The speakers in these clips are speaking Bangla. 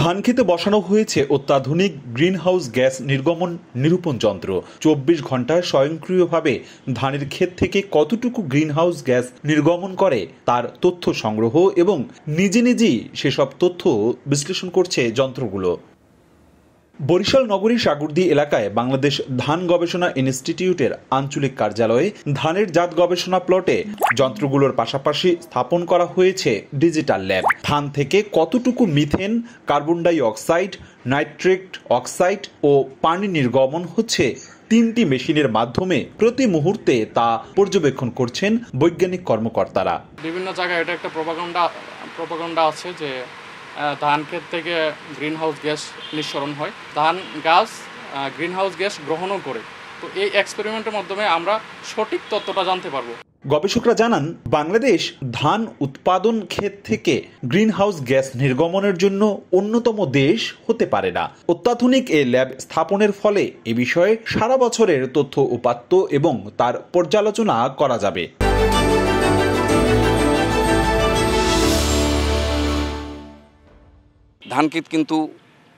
ধান খেতে বসানো হয়েছে অত্যাধুনিক গ্রিনহাউস গ্যাস নির্গমন নিরূপণ যন্ত্র চব্বিশ ঘন্টায় স্বয়ংক্রিয়ভাবে ধানের ক্ষেত থেকে কতটুকু গ্রিন হাউস গ্যাস নির্গমন করে তার তথ্য সংগ্রহ এবং নিজে নিজেই সেসব তথ্য বিশ্লেষণ করছে যন্ত্রগুলো বরিশাল নগরী সাগরদী এলাকায় বাংলাদেশ ধান গবেষণা ইনস্টিটিউটের আঞ্চলিক কার্যালয়ে ধানের জাত গবেষণা প্লটে যন্ত্রগুলোর পাশাপাশি স্থাপন করা হয়েছে ডিজিটাল ল্যাব ধান থেকে কতটুকু methane carbon dioxide nitrate oxide ও পানি নির্গমন হচ্ছে তিনটি মেশিনের মাধ্যমে প্রতি মুহূর্তে তা পর্যবেক্ষণ করছেন বৈজ্ঞানিক কর্মকর্তারা বিভিন্ন জায়গায় এটা একটা প্রপাগণ্ডা প্রপাগণ্ডা আছে যে ধান ক্ষেত থেকে গ্রিন হাউস গ্যাস নিঃসরণ হয় ধান গাছ গ্রিন হাউস গ্যাস গ্রহণও করে তো এই এক্সপেরিমেন্টের মাধ্যমে আমরা সঠিক তথ্যটা জানতে পারবো গবেষকরা জানান বাংলাদেশ ধান উৎপাদন ক্ষেত থেকে গ্রিনহাউস গ্যাস নির্গমনের জন্য অন্যতম দেশ হতে পারে না অত্যাধুনিক এ ল্যাব স্থাপনের ফলে এ বিষয়ে সারা বছরের তথ্য উপাত্ত এবং তার পর্যালোচনা করা যাবে ধানক্ষেত কিন্তু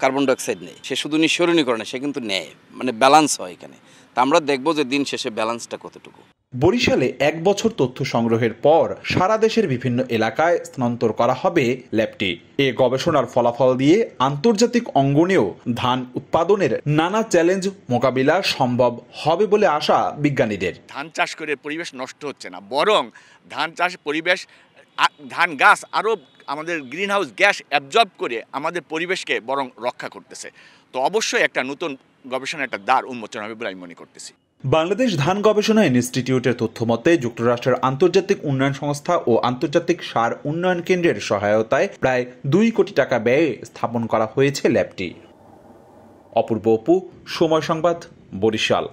কার্বন ডাইঅক্সাইড নেই সে শুধু নিঃসরণই করে না সে কিন্তু নেয় মানে ব্যালান্স হয় এখানে তা আমরা দেখবো যে দিন শেষে ব্যালান্সটা কতটুকু বরিশালে এক বছর তথ্য সংগ্রহের পর সারা দেশের বিভিন্ন এলাকায় স্থানান্তর করা হবে ল্যাবটি এ গবেষণার ফলাফল দিয়ে আন্তর্জাতিক অঙ্গনেও ধান উৎপাদনের নানা চ্যালেঞ্জ মোকাবিলা সম্ভব হবে বলে আশা বিজ্ঞানীদের ধান চাষ করে পরিবেশ নষ্ট হচ্ছে না বরং ধান চাষ পরিবেশ ধান গাছ আরও আমাদের গ্রিন হাউস গ্যাস অ্যাবজর্ব করে আমাদের পরিবেশকে বরং রক্ষা করতেছে তো অবশ্যই একটা নতুন গবেষণা একটা দ্বার উন্মোচন হবে বলে আমি মনে করতেছি বাংলাদেশ ধান গবেষণা ইনস্টিটিউটের তথ্য মতে যুক্তরাষ্ট্রের আন্তর্জাতিক উন্নয়ন সংস্থা ও আন্তর্জাতিক সার উন্নয়ন কেন্দ্রের সহায়তায় প্রায় দুই কোটি টাকা ব্যয়ে স্থাপন করা হয়েছে ল্যাবটি অপূর্ব অপু সময় সংবাদ বরিশাল